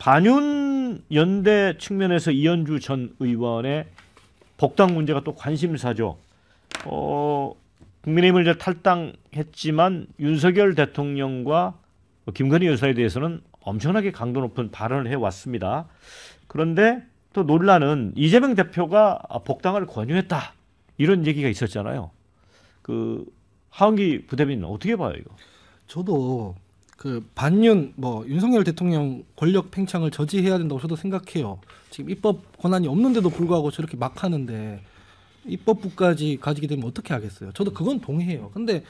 반윤 연대 측면에서 이현주 전 의원의 복당 문제가 또 관심사죠. 어, 국민의힘을 이제 탈당했지만 윤석열 대통령과 김건희 여사에 대해서는 엄청나게 강도 높은 발언을 해왔습니다. 그런데 또 논란은 이재명 대표가 복당을 권유했다. 이런 얘기가 있었잖아요. 그 하은기 부대변인 어떻게 봐요, 이거? 저도 그 반윤 뭐 윤석열 대통령 권력 팽창을 저지해야 된다고 저도 생각해요. 지금 입법 권한이 없는데도 불구하고 저렇게 막 하는데 입법부까지 가지게 되면 어떻게 하겠어요? 저도 그건 동의해요. 근데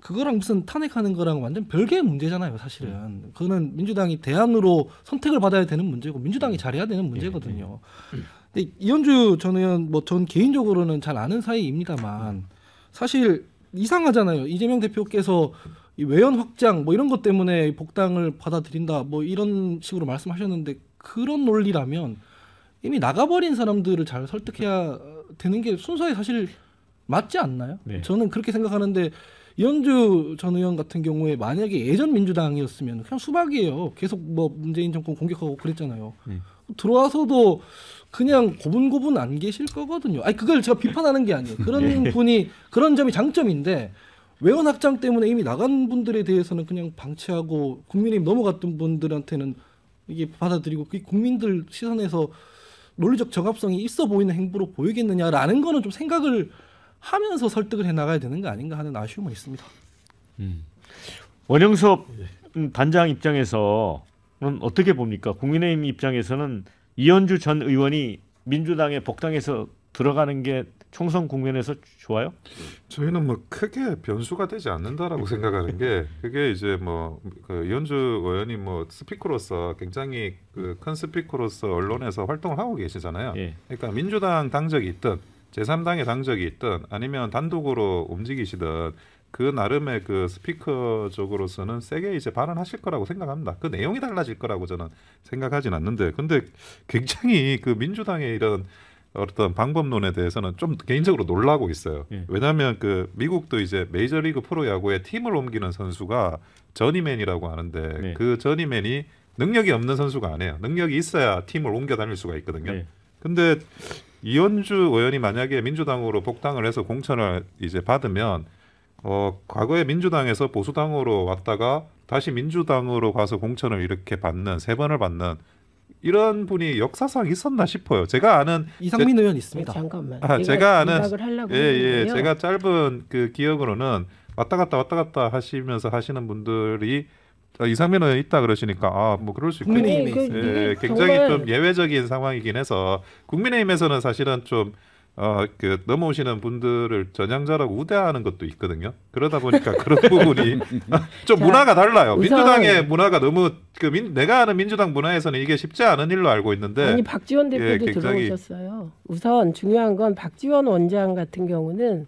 그거랑 무슨 탄핵하는 거랑 완전 별개의 문제잖아요, 사실은. 음. 그거는 민주당이 대안으로 선택을 받아야 되는 문제고 민주당이 음. 잘해야 되는 예, 문제거든요. 예. 음. 근데 이현주 전 의원 뭐전 개인적으로는 잘 아는 사이입니다만 사실 이상하잖아요. 이재명 대표께서 이 외연 확장 뭐 이런 것 때문에 복당을 받아들인다 뭐 이런 식으로 말씀하셨는데 그런 논리라면 이미 나가버린 사람들을 잘 설득해야 되는 게 순서에 사실 맞지 않나요? 네. 저는 그렇게 생각하는데 이현주 전 의원 같은 경우에 만약에 예전 민주당이었으면 그냥 수박이에요. 계속 뭐 문재인 정권 공격하고 그랬잖아요. 네. 들어와서도 그냥 고분고분 안 계실 거거든요. 아니 그걸 제가 비판하는 게 아니에요. 그런 네. 분이 그런 점이 장점인데 외환 확장 때문에 이미 나간 분들에 대해서는 그냥 방치하고 국민의힘 넘어갔던 분들한테는 이게 받아들이고 그 국민들 시선에서 논리적 적합성이 있어 보이는 행보로 보이겠느냐라는 거는 좀 생각을 하면서 설득을 해 나가야 되는 거 아닌가 하는 아쉬움은 있습니다. 음. 원영섭 단장 입장에서는 어떻게 봅니까? 국민의힘 입장에서는 이현주 전 의원이 민주당의 복당에서 들어가는 게 총선 국면에서 좋아요? 저희는 뭐 크게 변수가 되지 않는다라고 생각하는 게 그게 이제 뭐그 연주 의원이 뭐 스피커로서 굉장히 그큰 스피커로서 언론에서 활동을 하고 계시잖아요. 예. 그러니까 민주당 당적이 있든 제3당의 당적이 있든 아니면 단독으로 움직이시든 그 나름의 그 스피커적으로서는 세게 이제 발언하실 거라고 생각합니다. 그 내용이 달라질 거라고 저는 생각하진 않는데 근데 굉장히 그 민주당의 이런 어떤 방법론에 대해서는 좀 개인적으로 놀라고 있어요. 예. 왜냐하면 그 미국도 이제 메이저리그 프로야구에 팀을 옮기는 선수가 전이맨이라고 하는데 네. 그전이맨이 능력이 없는 선수가 아니에요. 능력이 있어야 팀을 옮겨 다닐 수가 있거든요. 네. 근데 이현주 의원이 만약에 민주당으로 복당을 해서 공천을 이제 받으면 어 과거에 민주당에서 보수당으로 왔다가 다시 민주당으로 가서 공천을 이렇게 받는 세 번을 받는 이런 분이 역사상 있었나 싶어요. 제가 아는 이상민 제, 의원 있습니다. 네, 잠깐만. 아, 제가 아는 예, 예, 제가 짧은 그 기억으로는 왔다 갔다 왔다 갔다 하시면서 하시는 분들이 아, 이상민 의원 있다 그러시니까 아뭐 그럴 수 있고 국민의힘에 예, 네, 굉장히 좀 예외적인 상황이긴 해서 국민의힘에서는 사실은 좀 어, 그 넘어오시는 분들을 전향자라고 우대하는 것도 있거든요. 그러다 보니까 그런 부분이 좀 자, 문화가 달라요. 우선... 민주당의 문화가 너무 그 민, 내가 아는 민주당 문화에서는 이게 쉽지 않은 일로 알고 있는데 아니 박지원 예, 대표도 예, 굉장히... 들어오셨어요. 우선 중요한 건 박지원 원장 같은 경우는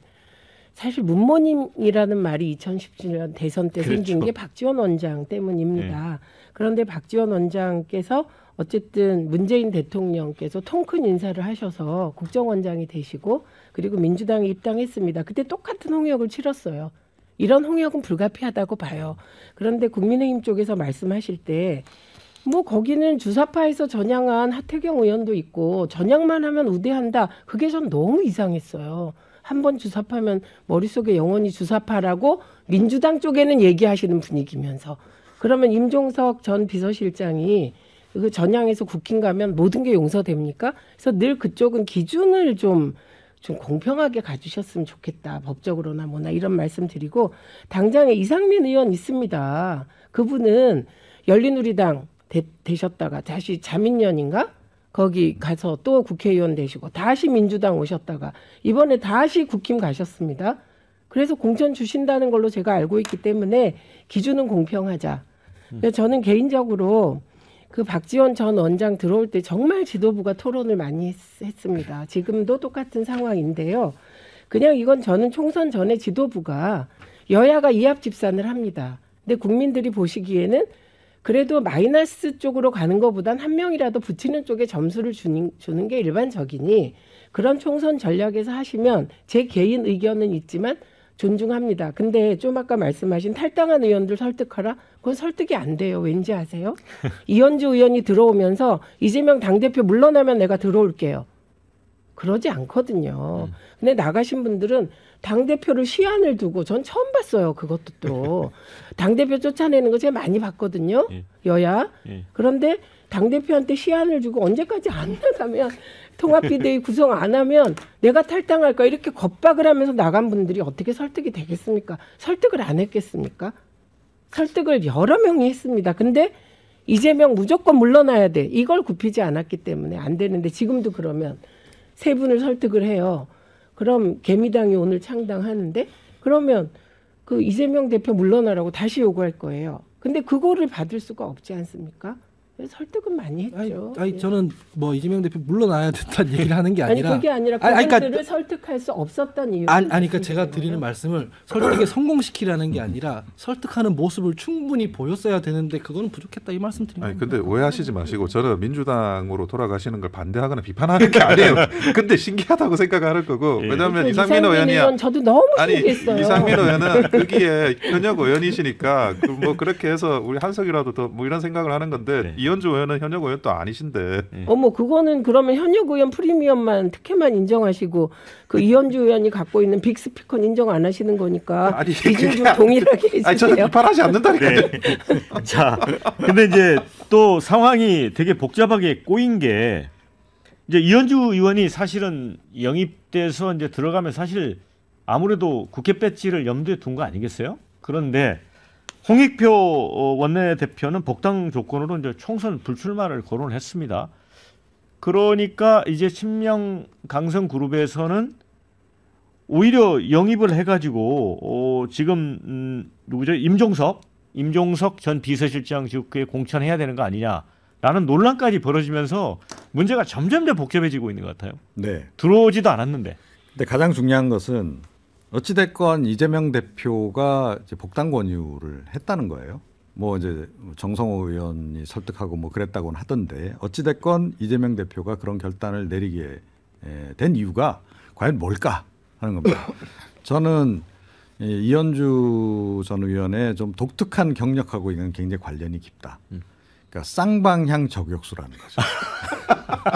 사실 문모님이라는 말이 2017년 대선 때 그렇죠. 생긴 게 박지원 원장 때문입니다. 예. 그런데 박지원 원장께서 어쨌든 문재인 대통령께서 통 큰 인사를 하셔서 국정원장이 되시고 그리고 민주당에 입당했습니다. 그때 똑같은 홍역을 치렀어요. 이런 홍역은 불가피하다고 봐요. 그런데 국민의힘 쪽에서 말씀하실 때 뭐 거기는 주사파에서 전향한 하태경 의원도 있고 전향만 하면 우대한다. 그게 전 너무 이상했어요. 한번 주사파면 머릿속에 영원히 주사파라고 민주당 쪽에는 얘기하시는 분위기면서 그러면 임종석 전 비서실장이 그 전향에서 국힘 가면 모든 게 용서됩니까? 그래서 늘 그쪽은 기준을 좀 좀 공평하게 가주셨으면 좋겠다. 법적으로나 뭐나 이런 말씀 드리고 당장에 이상민 의원 있습니다. 그분은 열린우리당 되, 셨다가 다시 자민련인가 거기 가서 또 국회의원 되시고 다시 민주당 오셨다가 이번에 다시 국힘 가셨습니다. 그래서 공천 주신다는 걸로 제가 알고 있기 때문에 기준은 공평하자. 저는 개인적으로 그 박지원 전 원장 들어올 때 정말 지도부가 토론을 많이 했, 습니다 지금도 똑같은 상황인데요. 그냥 이건 저는 총선 전에 지도부가 여야가 이합 집산을 합니다. 근데 국민들이 보시기에는 그래도 마이너스 쪽으로 가는 것보단 한 명이라도 붙이는 쪽에 점수를 주는, 주는 게 일반적이니 그런 총선 전략에서 하시면 제 개인 의견은 있지만 존중합니다. 근데 좀 아까 말씀하신 탈당한 의원들 설득하라? 그건 설득이 안 돼요. 왠지 아세요? 이현주 의원이 들어오면서 이재명 당대표 물러나면 내가 들어올게요. 그러지 않거든요. 음. 근데 나가신 분들은 당대표를 시안을 두고 전 처음 봤어요. 그것도 또. 당대표 쫓아내는 거 제가 많이 봤거든요. 예. 여야. 예. 그런데 당대표한테 시안을 주고 언제까지 안 나가면 통합비대위 구성 안 하면 내가 탈당할 까 이렇게 겁박을 하면서 나간 분들이 어떻게 설득이 되겠습니까? 설득을 안 했겠습니까? 설득을 여러 명이 했습니다. 근데 이재명 무조건 물러나야 돼. 이걸 굽히지 않았기 때문에 안 되는데 지금도 그러면 세 분을 설득을 해요. 그럼 개미당이 오늘 창당하는데 그러면 그 이재명 대표 물러나라고 다시 요구할 거예요. 근데 그거를 받을 수가 없지 않습니까? 설득은 많이 했죠. 아니, 아니 예. 저는 뭐 이재명 대표 물러나야 된다는 얘기를 하는 게 아니라 아니 그게 아니라 그분들을 아니, 그러니까, 설득할 수 없었던 이유. 아니, 아니 그러니까 제가 드리는 말씀을 설득에 성공시키라는 게 아니라 설득하는 모습을 충분히 보였어야 되는데 그거는 부족했다 이 말씀 드립니다. 아니 근데 오해하시지 마시고 저는 민주당으로 돌아가시는 걸 반대하거나 비판하는 게 아니에요. 근데 신기하다고 생각하는 거고 예. 왜냐하면 이상민, 의원이 의 저도 너무 신기했어요. 이상민 의원은 거기에 현역 의원이시니까 그 뭐 그렇게 해서 우리 한석이라도 더뭐 이런 생각을 하는 건데. 네. 이현주 의원은 현역 의원 도 아니신데. 예. 어머 그거는 그러면 현역 의원 프리미엄만 특혜만 인정하시고 그 이현주 의원이 갖고 있는 빅 스피커 인정 안 하시는 거니까 아니, 기준 좀 동일하게 해주세요. 아니 저는 비판하지 않는다니까 네. 자, 근데 이제 또 상황이 되게 복잡하게 꼬인 게 이제 이현주 의원이 사실은 영입돼서 이제 들어가면 사실 아무래도 국회 배지를 염두에 둔 거 아니겠어요? 그런데 홍익표 어, 원내대표는 복당 조건으로 이제 총선 불출마를 거론을 했습니다. 그러니까 이제 친명 강성 그룹에서는 오히려 영입을 해가지고 어, 지금 음, 누구죠 임종석 임종석 전 비서실장 직후에 공천해야 되는 거 아니냐라는 논란까지 벌어지면서 문제가 점점 더 복잡해지고 있는 것 같아요. 네 들어오지도 않았는데. 근데 가장 중요한 것은 어찌됐건 이재명 대표가 이제 복당 권유를 했다는 거예요. 뭐 이제 정성호 의원이 설득하고 뭐 그랬다고는 하던데 어찌됐건 이재명 대표가 그런 결단을 내리게 된 이유가 과연 뭘까 하는 겁니다. 저는 이현주 전 의원의 좀 독특한 경력하고 이건 굉장히 관련이 깊다. 음. 그러니까 쌍방향 저격수라는 거죠.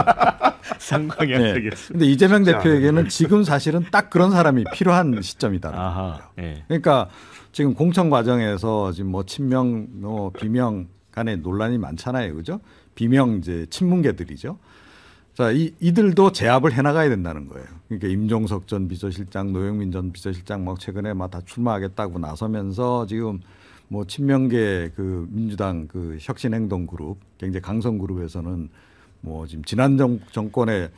상황이 네. 되겠습니다. 근데 이재명 대표에게는 네. 지금 사실은 딱 그런 사람이 필요한 시점이다. 아하, 네. 그러니까 지금 공천 과정에서 지금 뭐 친명, 뭐 비명 간의 논란이 많잖아요, 그죠? 비명 이제 친문계들이죠. 자, 이, 이들도 제압을 해나가야 된다는 거예요. 그러니까 임종석 전 비서실장, 노영민 전 비서실장 막 최근에 막 다 출마하겠다고 나서면서 지금 뭐 친명계 그 민주당 그 혁신행동그룹, 굉장히 강성그룹에서는 뭐 지금 지난 정, 정권의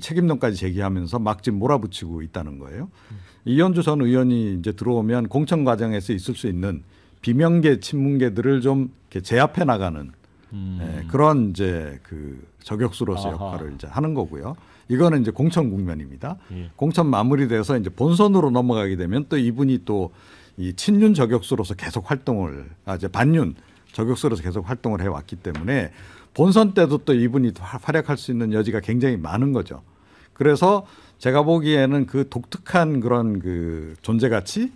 책임론까지 제기하면서 막 지금 몰아붙이고 있다는 거예요. 음. 이현주 전 의원이 이제 들어오면 공천 과정에서 있을 수 있는 비명계 친문계들을 좀 이렇게 제압해 나가는 예, 음. 예, 그런 이제 그 저격수로서 역할을 이제 하는 거고요. 이거는 이제 공천 국면입니다. 예. 공천 마무리돼서 이제 본선으로 넘어가게 되면 또 이분이 또 이 친윤 저격수로서 계속 활동을 아 이제 반윤 저격수로서 계속 활동을 해왔기 때문에 본선 때도 또 이분이 활약할 수 있는 여지가 굉장히 많은 거죠. 그래서 제가 보기에는 그 독특한 그런 그 존재 가치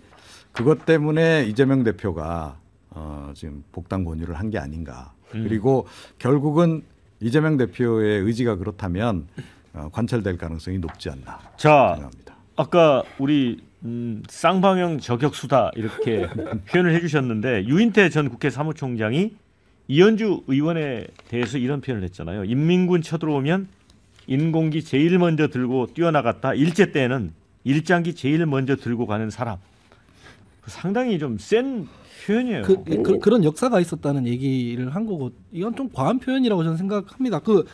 그것 때문에 이재명 대표가 어 지금 복당 권유를 한 게 아닌가. 음. 그리고 결국은 이재명 대표의 의지가 그렇다면 어 관철될 가능성이 높지 않나 자, 생각합니다. 아까 우리 음, 쌍방향 저격수다 이렇게 표현을 해주셨는데 유인태 전 국회 사무총장이 이현주 의원에 대해서 이런 표현을 했잖아요. 인민군 쳐들어오면 인공기 제일 먼저 들고 뛰어나갔다. 일제 때는 일장기 제일 먼저 들고 가는 사람. 상당히 좀 센 표현이에요. 그, 그, 그, 그런 역사가 있었다는 얘기를 한 거고 이건 좀 과한 표현이라고 저는 생각합니다. 그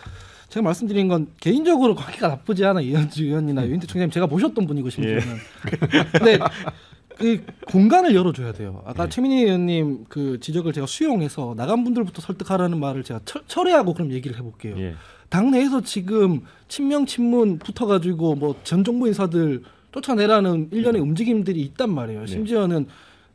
제가 말씀드린 건 개인적으로 관계가 나쁘지 않아 이현주 의원이나 윤태 네. 총장님 제가 모셨던 분이고 예. 심지어는. 예. 근데 그 공간을 열어줘야 돼요. 아까 네. 최민희 의원님 그 지적을 제가 수용해서 나간 분들부터 설득하라는 말을 제가 철, 철회하고 그럼 얘기를 해볼게요. 예. 당내에서 지금 친명 친문 붙어가지고 뭐 전 정부 인사들 쫓아내라는 일련의 네. 움직임들이 있단 말이에요. 네. 심지어는 네.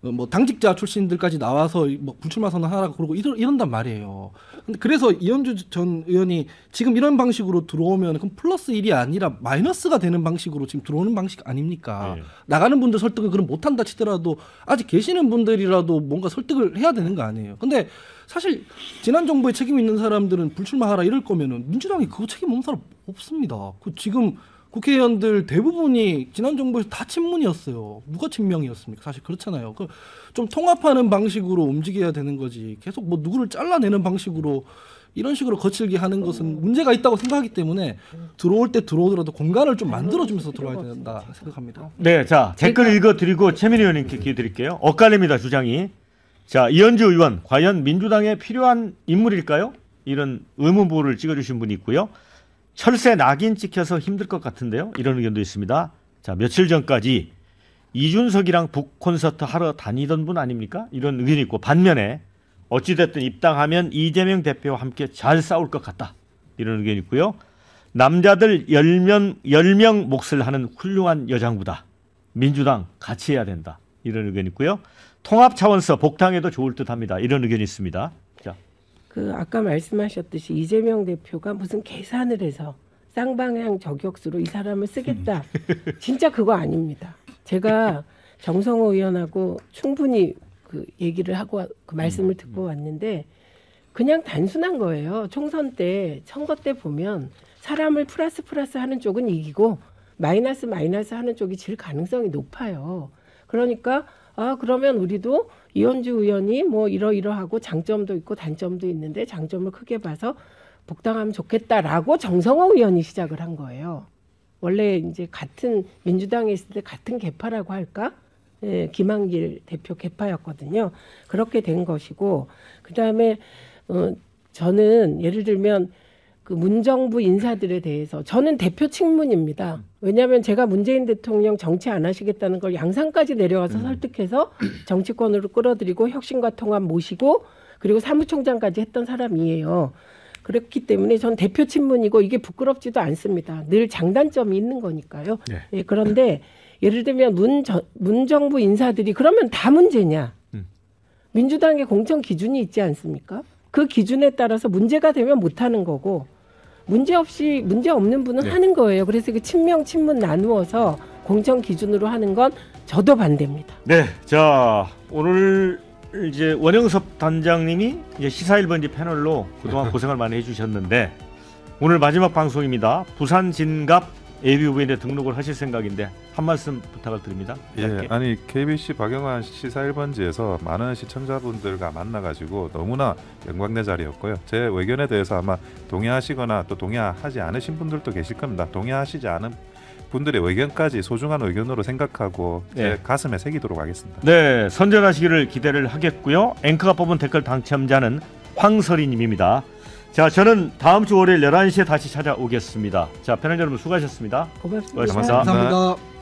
어, 뭐 당직자 출신들까지 나와서 뭐 불출마 선언하라 그러고 이런 이런단 말이에요. 근데 그래서 이현주 전 의원이 지금 이런 방식으로 들어오면 그럼 플러스 1이 아니라 마이너스가 되는 방식으로 지금 들어오는 방식 아닙니까? 네. 나가는 분들 설득을 그럼 못 한다 치더라도 아직 계시는 분들이라도 뭔가 설득을 해야 되는 거 아니에요. 근데 사실 지난 정부에 책임 있는 사람들은 불출마하라 이럴 거면은 민주당이 그거 책임 없는 사람 없습니다. 그 지금 국회의원들 대부분이 지난 정부에서 다 친문이었어요. 누가 친명이었습니까? 사실 그렇잖아요. 그좀 통합하는 방식으로 움직여야 되는 거지. 계속 뭐 누구를 잘라내는 방식으로 이런 식으로 거칠게 하는 것은 문제가 있다고 생각하기 때문에 들어올 때 들어오더라도 공간을 좀 만들어주면서 들어와야 된다 생각합니다. 네, 자 댓글 읽어드리고 최민희 의원님께 기회 드릴게요. 엇갈립니다 주장이. 자 이현주 의원 과연 민주당에 필요한 인물일까요? 이런 의문보를 찍어주신 분이 있고요. 철새 낙인 찍혀서 힘들 것 같은데요. 이런 의견도 있습니다. 자, 며칠 전까지 이준석이랑 북 콘서트 하러 다니던 분 아닙니까? 이런 의견이 있고 반면에 어찌됐든 입당하면 이재명 대표와 함께 잘 싸울 것 같다. 이런 의견이 있고요. 남자들 10명, 10명 몫을 하는 훌륭한 여장부다. 민주당 같이 해야 된다. 이런 의견이 있고요. 통합 차원서 복당에도 좋을 듯 합니다. 이런 의견이 있습니다. 자. 그 아까 말씀하셨듯이 이재명 대표가 무슨 계산을 해서 쌍방향 저격수로 이 사람을 쓰겠다. 진짜 그거 아닙니다. 제가 정성호 의원하고 충분히 그 얘기를 하고 그 말씀을 음, 음. 듣고 왔는데 그냥 단순한 거예요. 총선 때 선거 때 보면 사람을 플러스 플러스 하는 쪽은 이기고 마이너스 마이너스 하는 쪽이 질 가능성이 높아요. 그러니까 아 그러면 우리도 이현주 의원이 뭐 이러이러하고 장점도 있고 단점도 있는데 장점을 크게 봐서 복당하면 좋겠다라고 정성호 의원이 시작을 한 거예요. 원래 이제 같은 민주당에 있을 때 같은 개파라고 할까? 예, 김한길 대표 개파였거든요. 그렇게 된 것이고 그 다음에 어, 저는 예를 들면 그 문정부 인사들에 대해서 저는 대표 측문입니다. 음. 왜냐하면 제가 문재인 대통령 정치 안 하시겠다는 걸 양산까지 내려와서 음. 설득해서 정치권으로 끌어들이고 혁신과 통합 모시고 그리고 사무총장까지 했던 사람이에요. 그렇기 때문에 전 대표 친문이고 이게 부끄럽지도 않습니다. 늘 장단점이 있는 거니까요. 네. 예, 그런데 예를 들면 문, 저, 문 정부 인사들이 그러면 다 문제냐? 음. 민주당의 공천 기준이 있지 않습니까? 그 기준에 따라서 문제가 되면 못하는 거고 문제 없이 문제 없는 분은 네. 하는 거예요. 그래서 그 친명 친문 나누어서 공정 기준으로 하는 건 저도 반대입니다. 네, 자 오늘 이제 원영섭 단장님이 이제 시사일번지 패널로 그동안 고생을 많이 해주셨는데 오늘 마지막 방송입니다. 부산 진갑 ABUV에 등록을 하실 생각인데 한 말씀 부탁을 드립니다. 예, 아니 KBC 박영환 시사 1번지에서 많은 시청자분들과 만나가지고 너무나 영광된 자리였고요. 제 의견에 대해서 아마 동의하시거나 또 동의하지 않으신 분들도 계실 겁니다. 동의하시지 않은 분들의 의견까지 소중한 의견으로 생각하고 네. 가슴에 새기도록 하겠습니다. 네, 선전하시기를 기대를 하겠고요. 앵커가 뽑은 댓글 당첨자는 황설이님입니다. 자, 저는 다음 주 월요일 11시에 다시 찾아오겠습니다. 자, 패널 여러분 수고하셨습니다. 고맙습니다. 고맙습니다. 감사합니다. 감사합니다.